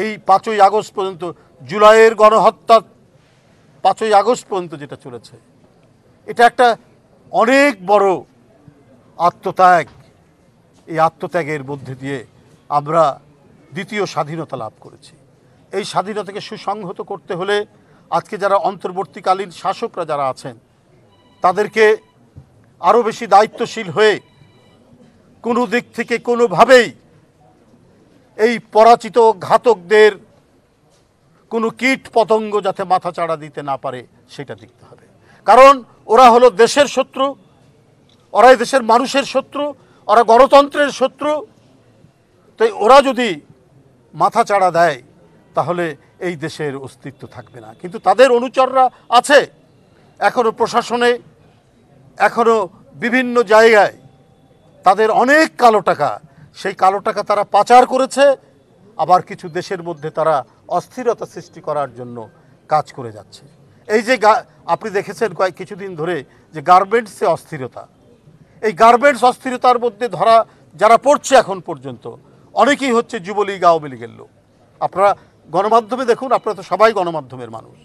এই পাঁচই আগস্ট পর্যন্ত জুলাইয়ের গণহত্যা পাঁচই আগস্ট পর্যন্ত যেটা চলেছে এটা একটা অনেক বড় আত্মত্যাগ এই আত্মত্যাগের মধ্যে দিয়ে আমরা দ্বিতীয় স্বাধীনতা লাভ করেছি এই স্বাধীনতাকে সুসংহত করতে হলে আজকে যারা অন্তর্বর্তীকালীন শাসকরা যারা আছেন তাদেরকে আরও বেশি দায়িত্বশীল হয়ে কোনো দিক থেকে কোনোভাবেই এই পরাচিত ঘাতকদের কোনো কীট পতঙ্গ যাতে মাথা চাড়া দিতে না পারে সেটা দেখতে হবে কারণ ওরা হলো দেশের শত্রু ওরা দেশের মানুষের শত্রু ওরা গণতন্ত্রের শত্রু তাই ওরা যদি মাথা চাড়া দেয় তাহলে এই দেশের অস্তিত্ব থাকবে না কিন্তু তাদের অনুচররা আছে এখনও প্রশাসনে এখনও বিভিন্ন জায়গায় তাদের অনেক কালো টাকা সেই কালো টাকা তারা পাচার করেছে আবার কিছু দেশের মধ্যে তারা অস্থিরতা সৃষ্টি করার জন্য কাজ করে যাচ্ছে এই যে আপনি দেখেছেন কয়েক কিছুদিন ধরে যে গার্মেন্টসে অস্থিরতা এই গার্মেন্টস অস্থিরতার মধ্যে ধরা যারা পড়ছে এখন পর্যন্ত অনেকেই হচ্ছে যুবলীগ আওয়ামী লীগের লোক আপনারা গণমাধ্যমে দেখুন আপনারা তো সবাই গণমাধ্যমের মানুষ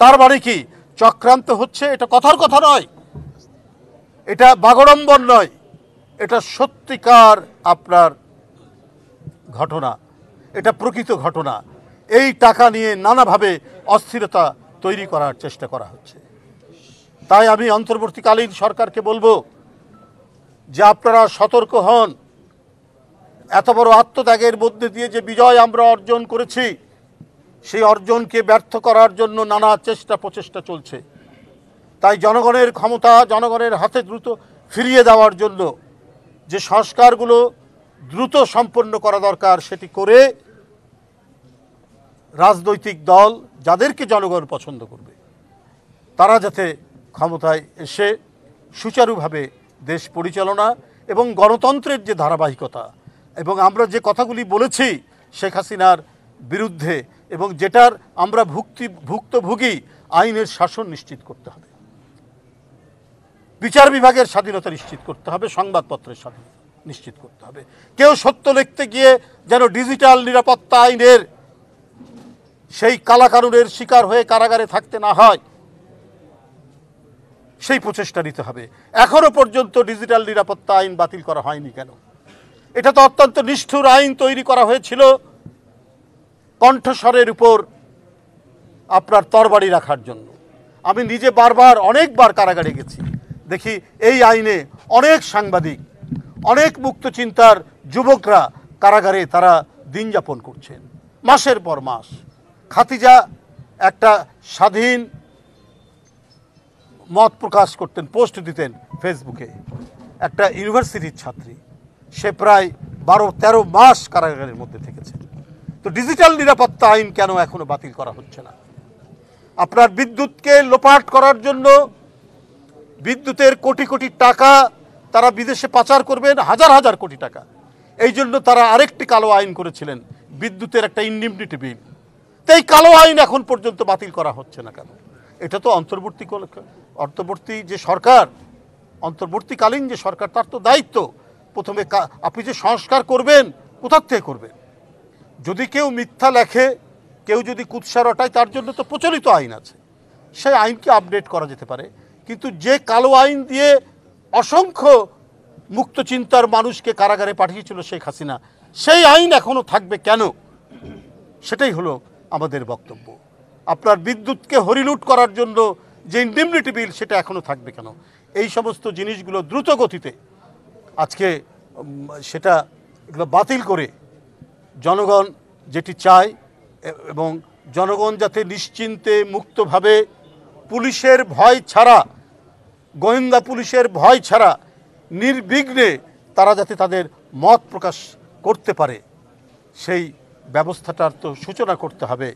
তার মানে কি চক্রান্ত হচ্ছে এটা কথার কথা নয় এটা বাগড়ম্বর নয় এটা সত্যিকার আপনার ঘটনা এটা প্রকৃত ঘটনা এই টাকা নিয়ে নানাভাবে অস্থিরতা তৈরি করার চেষ্টা করা হচ্ছে তাই আমি অন্তর্বর্তীকালীন সরকারকে বলবো যে আপনারা সতর্ক হন এত বড় আত্মত্যাগের মধ্যে দিয়ে যে বিজয় আমরা অর্জন করেছি সেই অর্জনকে ব্যর্থ করার জন্য নানা চেষ্টা প্রচেষ্টা চলছে তাই জনগণের ক্ষমতা জনগণের হাতে দ্রুত ফিরিয়ে দেওয়ার জন্য যে সংস্কারগুলো দ্রুত সম্পন্ন করা দরকার সেটি করে রাজনৈতিক দল যাদেরকে জনগণ পছন্দ করবে তারা যাতে ক্ষমতায় এসে সুচারুভাবে দেশ পরিচালনা এবং গণতন্ত্রের যে ধারাবাহিকতা এবং আমরা যে কথাগুলি বলেছি শেখ হাসিনার বিরুদ্ধে এবং যেটার আমরা ভুক্তি ভুক্তভোগী আইনের শাসন নিশ্চিত করতে হবে বিচার বিভাগের স্বাধীনতা নিশ্চিত করতে হবে সংবাদপত্রের স্বাধীনতা নিশ্চিত করতে হবে কেউ সত্য লিখতে গিয়ে যেন ডিজিটাল নিরাপত্তা আইনের সেই কালাকারুনের শিকার হয়ে কারাগারে থাকতে না হয় সেই প্রচেষ্টা নিতে হবে এখনও পর্যন্ত ডিজিটাল নিরাপত্তা আইন বাতিল করা হয়নি কেন এটা তো অত্যন্ত নিষ্ঠুর আইন তৈরি করা হয়েছিল কণ্ঠস্বরের উপর আপনার তরবারি রাখার জন্য আমি নিজে বারবার অনেকবার কারাগারে গেছি দেখি এই আইনে অনেক সাংবাদিক অনেক মুক্ত চিন্তার যুবকরা কারাগারে তারা দিন যাপন করছেন মাসের পর মাস খাতিজা একটা স্বাধীন মত প্রকাশ করতেন পোস্ট দিতেন ফেসবুকে একটা ইউনিভার্সিটির ছাত্রী সে প্রায় বারো তেরো মাস কারাগারের মধ্যে থেকেছে তো ডিজিটাল নিরাপত্তা আইন কেন এখনো বাতিল করা হচ্ছে না আপনার বিদ্যুৎকে লোপাট করার জন্য বিদ্যুতের কোটি কোটি টাকা তারা বিদেশে পাচার করবেন হাজার হাজার কোটি টাকা এই জন্য তারা আরেকটি কালো আইন করেছিলেন বিদ্যুতের একটা ইন্ডিমনিটি বিল তাই কালো আইন এখন পর্যন্ত বাতিল করা হচ্ছে না কেন এটা তো অন্তর্বর্তী অন্তর্বর্তী যে সরকার অন্তর্বর্তীকালীন যে সরকার তার তো দায়িত্ব প্রথমে আপনি যে সংস্কার করবেন কোথার থেকে করবেন যদি কেউ মিথ্যা লেখে কেউ যদি কুৎসা রটায় তার জন্য তো প্রচলিত আইন আছে সেই আইনকে আপডেট করা যেতে পারে কিন্তু যে কালো আইন দিয়ে অসংখ্য মুক্ত চিন্তার মানুষকে কারাগারে পাঠিয়েছিল শেখ হাসিনা সেই আইন এখনও থাকবে কেন সেটাই হলো আমাদের বক্তব্য আপনার বিদ্যুৎকে হরিলুট করার জন্য যে ইন্ডেমনিটি বিল সেটা এখনও থাকবে কেন এই সমস্ত জিনিসগুলো দ্রুত গতিতে আজকে সেটা এগুলো বাতিল করে জনগণ যেটি চায় এবং জনগণ যাতে নিশ্চিন্তে মুক্তভাবে পুলিশের ভয় ছাড়া গোয়েন্দা পুলিশের ভয় ছাড়া নির্বিঘ্নে তারা যাতে তাদের মত প্রকাশ করতে পারে সেই ব্যবস্থাটার তো সূচনা করতে হবে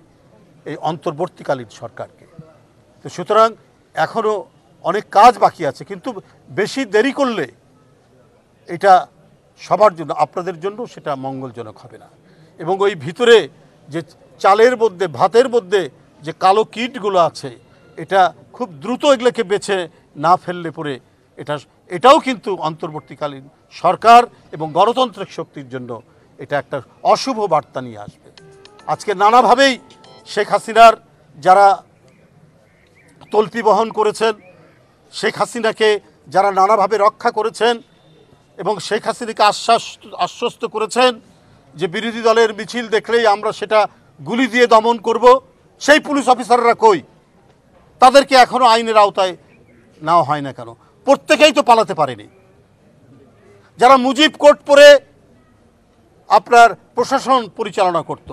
এই অন্তর্বর্তীকালীন সরকারকে তো সুতরাং এখনও অনেক কাজ বাকি আছে কিন্তু বেশি দেরি করলে এটা সবার জন্য আপনাদের জন্য সেটা মঙ্গলজনক হবে না এবং ওই ভিতরে যে চালের মধ্যে ভাতের মধ্যে যে কালো কিটগুলো আছে এটা খুব দ্রুত এগুলোকে বেছে না ফেললে পরে এটা এটাও কিন্তু অন্তর্বর্তীকালীন সরকার এবং গণতান্ত্রিক শক্তির জন্য এটা একটা অশুভ বার্তা নিয়ে আসবে আজকে নানাভাবেই শেখ হাসিনার যারা তলতি বহন করেছেন শেখ হাসিনাকে যারা নানাভাবে রক্ষা করেছেন এবং শেখ হাসিনাকে আশ্বাস আশ্বস্ত করেছেন যে বিরোধী দলের মিছিল দেখলেই আমরা সেটা গুলি দিয়ে দমন করব সেই পুলিশ অফিসাররা কই তাদেরকে এখনও আইনের আওতায় নাও হয় না কেন প্রত্যেকেই তো পালাতে পারেনি যারা মুজিব কোর্ট পরে আপনার প্রশাসন পরিচালনা করত।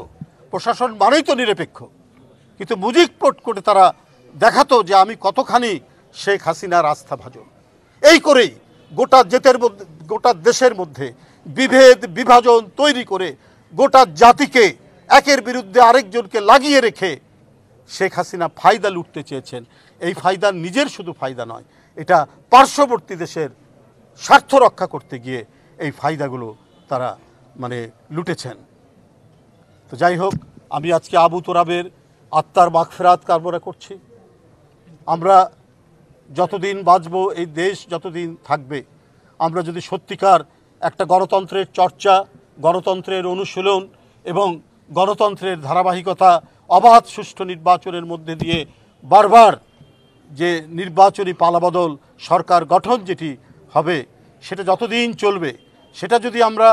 প্রশাসন মানেই তো নিরপেক্ষ কিন্তু মুজিব কোর্ট কোর্টে তারা দেখাতো যে আমি কতখানি শেখ হাসিনার আস্থা ভাজন এই করেই গোটা জেতের মধ্যে গোটা দেশের মধ্যে বিভেদ বিভাজন তৈরি করে গোটা জাতিকে একের বিরুদ্ধে আরেকজনকে লাগিয়ে রেখে শেখ হাসিনা ফায়দা লুটতে চেয়েছেন এই ফায়দা নিজের শুধু ফায়দা নয় এটা পার্শ্ববর্তী দেশের স্বার্থ রক্ষা করতে গিয়ে এই ফায়দাগুলো তারা মানে লুটেছেন তো যাই হোক আমি আজকে আবু তোরাবের আত্মার মাগফেরাত কারবরা করছি আমরা যতদিন বাঁচব এই দেশ যতদিন থাকবে আমরা যদি সত্যিকার একটা গণতন্ত্রের চর্চা গণতন্ত্রের অনুশীলন এবং গণতন্ত্রের ধারাবাহিকতা অবাধ সুষ্ঠু নির্বাচনের মধ্যে দিয়ে বারবার যে নির্বাচনী পালাবদল সরকার গঠন যেটি হবে সেটা যতদিন চলবে সেটা যদি আমরা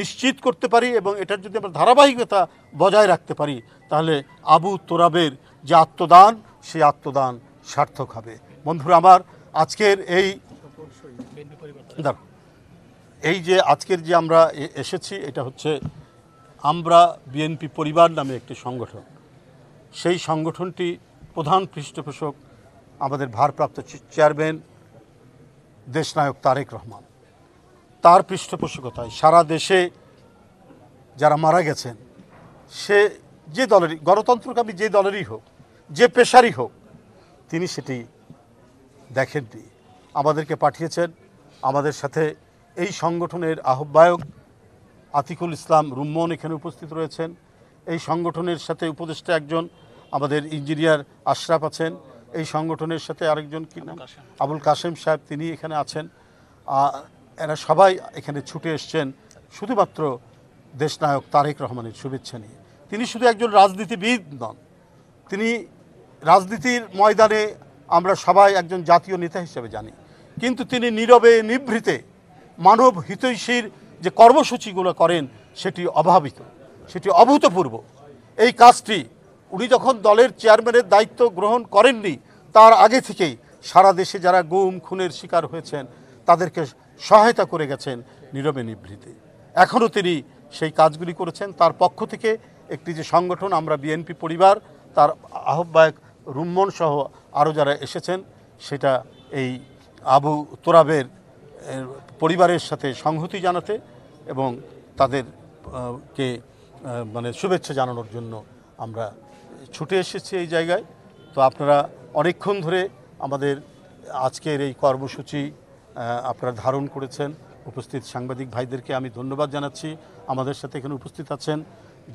নিশ্চিত করতে পারি এবং এটার যদি আমরা ধারাবাহিকতা বজায় রাখতে পারি তাহলে আবু তোরাবের যে আত্মদান সেই আত্মদান সার্থক হবে বন্ধুরা আমার আজকের এই এই যে আজকের যে আমরা এসেছি এটা হচ্ছে আমরা বিএনপি পরিবার নামে একটি সংগঠন সেই সংগঠনটি প্রধান পৃষ্ঠপোষক আমাদের ভারপ্রাপ্ত চেয়ারম্যান দেশনায়ক তারেক রহমান তার পৃষ্ঠপোষকতায় সারা দেশে যারা মারা গেছেন সে যে দলেরই গণতন্ত্রকামী যে দলেরই হোক যে পেশারই হোক তিনি সেটি দেখেননি আমাদেরকে পাঠিয়েছেন আমাদের সাথে এই সংগঠনের আহ্বায়ক আতিকুল ইসলাম রুম্মন এখানে উপস্থিত রয়েছেন এই সংগঠনের সাথে উপদেষ্টা একজন আমাদের ইঞ্জিনিয়ার আশরাফ আছেন এই সংগঠনের সাথে আরেকজন কি নাম আবুল কাসেম সাহেব তিনি এখানে আছেন এরা সবাই এখানে ছুটে এসছেন শুধুমাত্র দেশনায়ক তারেক রহমানের শুভেচ্ছা নিয়ে তিনি শুধু একজন রাজনীতিবিদ নন তিনি রাজনীতির ময়দানে আমরা সবাই একজন জাতীয় নেতা হিসেবে জানি কিন্তু তিনি নীরবে নিভৃতে মানব হিতৈষীর যে কর্মসূচিগুলো করেন সেটি অভাবিত সেটি অভূতপূর্ব এই কাজটি উনি যখন দলের চেয়ারম্যানের দায়িত্ব গ্রহণ করেননি তার আগে থেকেই সারা দেশে যারা গুম খুনের শিকার হয়েছেন তাদেরকে সহায়তা করে গেছেন নীরবে নিভৃতে এখনও তিনি সেই কাজগুলি করেছেন তার পক্ষ থেকে একটি যে সংগঠন আমরা বিএনপি পরিবার তার আহ্বায়ক রুম্মন সহ আরও যারা এসেছেন সেটা এই আবু তোরাবের পরিবারের সাথে সংহতি জানাতে এবং তাদেরকে মানে শুভেচ্ছা জানানোর জন্য আমরা ছুটে এসেছে এই জায়গায় তো আপনারা অনেকক্ষণ ধরে আমাদের আজকের এই কর্মসূচি আপনারা ধারণ করেছেন উপস্থিত সাংবাদিক ভাইদেরকে আমি ধন্যবাদ জানাচ্ছি আমাদের সাথে এখানে উপস্থিত আছেন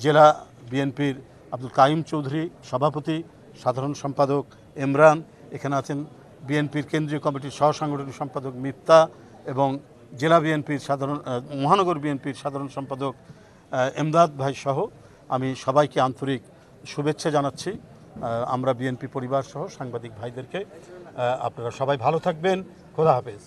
জেলা বিএনপির আব্দুল কাইম চৌধুরী সভাপতি সাধারণ সম্পাদক ইমরান এখানে আছেন বিএনপির কেন্দ্রীয় কমিটির সহসাংগঠনিক সম্পাদক মিপ্তা এবং জেলা বিএনপির সাধারণ মহানগর বিএনপির সাধারণ সম্পাদক এমদাদ ভাই সহ আমি সবাইকে আন্তরিক শুভেচ্ছা জানাচ্ছি আমরা বিএনপি পরিবার সহ সাংবাদিক ভাইদেরকে আপনারা সবাই ভালো থাকবেন খোদা হাফেজ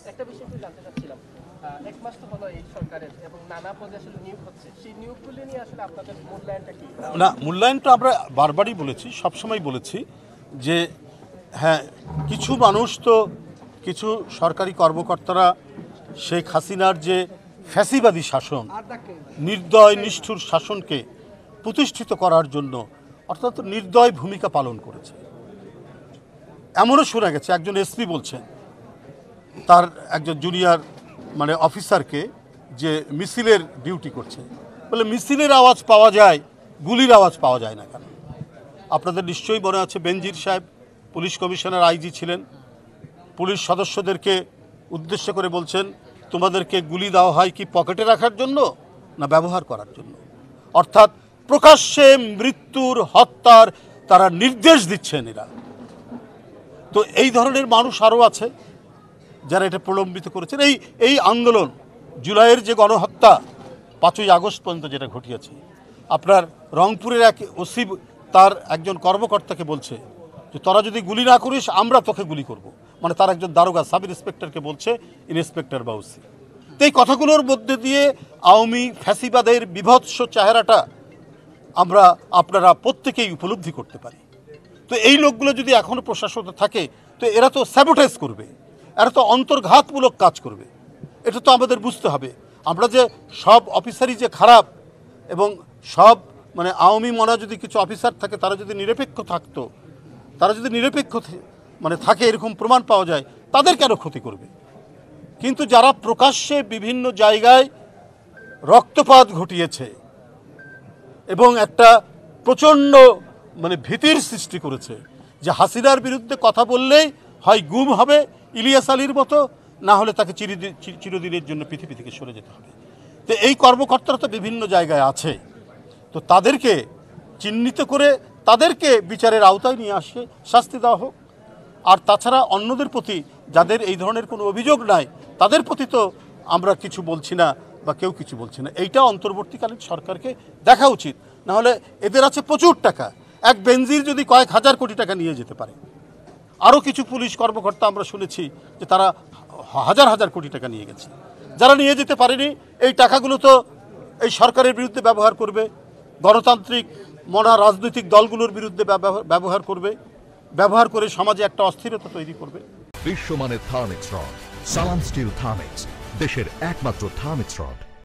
না মূল্যায়ন তো আমরা বারবারই বলেছি সবসময় বলেছি যে হ্যাঁ কিছু মানুষ তো কিছু সরকারি কর্মকর্তারা শেখ হাসিনার যে ফ্যাসিবাদী শাসন নির্দয় নিষ্ঠুর শাসনকে প্রতিষ্ঠিত করার জন্য অর্থাৎ নির্দয় ভূমিকা পালন করেছে এমনও শোনা গেছে একজন এসপি বলছেন তার একজন জুনিয়র মানে অফিসারকে যে মিছিলের ডিউটি করছে বলে মিছিলের আওয়াজ পাওয়া যায় গুলির আওয়াজ পাওয়া যায় না কেন আপনাদের নিশ্চয়ই মনে আছে বেনজির সাহেব পুলিশ কমিশনার আইজি ছিলেন পুলিশ সদস্যদেরকে উদ্দেশ্য করে বলছেন তোমাদেরকে গুলি দেওয়া হয় কি পকেটে রাখার জন্য না ব্যবহার করার জন্য অর্থাৎ প্রকাশ্যে মৃত্যুর হত্যার তারা নির্দেশ দিচ্ছেন এরা তো এই ধরনের মানুষ আরও আছে যারা এটা প্রলম্বিত করেছেন এই এই আন্দোলন জুলাইয়ের যে গণহত্যা পাঁচই আগস্ট পর্যন্ত যেটা ঘটিয়েছে আপনার রংপুরের এক ওসি তার একজন কর্মকর্তাকে বলছে যে তোরা যদি গুলি না করিস আমরা তোকে গুলি করব। মানে তার একজন দারোগা সাব ইন্সপেক্টরকে বলছে ইন্সপেক্টর বাউসি তো এই কথাগুলোর মধ্যে দিয়ে আওয়ামী ফ্যাসিবাদের বিভৎস চেহারাটা আমরা আপনারা প্রত্যেকেই উপলব্ধি করতে পারি তো এই লোকগুলো যদি এখনও প্রশাসনে থাকে তো এরা তো স্যাবোটাইজ করবে এরা তো অন্তর্ঘাতমূলক কাজ করবে এটা তো আমাদের বুঝতে হবে আমরা যে সব অফিসারই যে খারাপ এবং সব মানে আওয়ামী মনা যদি কিছু অফিসার থাকে তারা যদি নিরপেক্ষ থাকতো তারা যদি নিরপেক্ষ মানে থাকে এরকম প্রমাণ পাওয়া যায় তাদের কেন ক্ষতি করবে কিন্তু যারা প্রকাশ্যে বিভিন্ন জায়গায় রক্তপাত ঘটিয়েছে এবং একটা প্রচণ্ড মানে ভীতির সৃষ্টি করেছে যে হাসিনার বিরুদ্ধে কথা বললেই হয় গুম হবে ইলিয়াস আলীর মতো না হলে তাকে চিরদিনের জন্য পৃথিবী থেকে সরে যেতে হবে তো এই কর্মকর্তারা তো বিভিন্ন জায়গায় আছে তো তাদেরকে চিহ্নিত করে তাদেরকে বিচারের আওতায় নিয়ে আসে শাস্তি দেওয়া হোক আর তাছাড়া অন্যদের প্রতি যাদের এই ধরনের কোনো অভিযোগ নাই তাদের প্রতি তো আমরা কিছু বলছি না বা কেউ কিছু বলছে না এইটা অন্তর্বর্তীকালীন সরকারকে দেখা উচিত নাহলে এদের আছে প্রচুর টাকা এক বেঞ্জির যদি কয়েক হাজার কোটি টাকা নিয়ে যেতে পারে আরও কিছু পুলিশ কর্মকর্তা আমরা শুনেছি যে তারা হাজার হাজার কোটি টাকা নিয়ে গেছে যারা নিয়ে যেতে পারেনি এই টাকাগুলো তো এই সরকারের বিরুদ্ধে ব্যবহার করবে গণতান্ত্রিক মনা রাজনৈতিক দলগুলোর বিরুদ্ধে ব্যবহার করবে ব্যবহার করে সমাজে একটা অস্থিরতা তৈরি করবে বিশ্বমানের থার্মিক্স রং সালাম স্টিল থার্মিক্স দেশের একমাত্র থার্মিস্ট্রড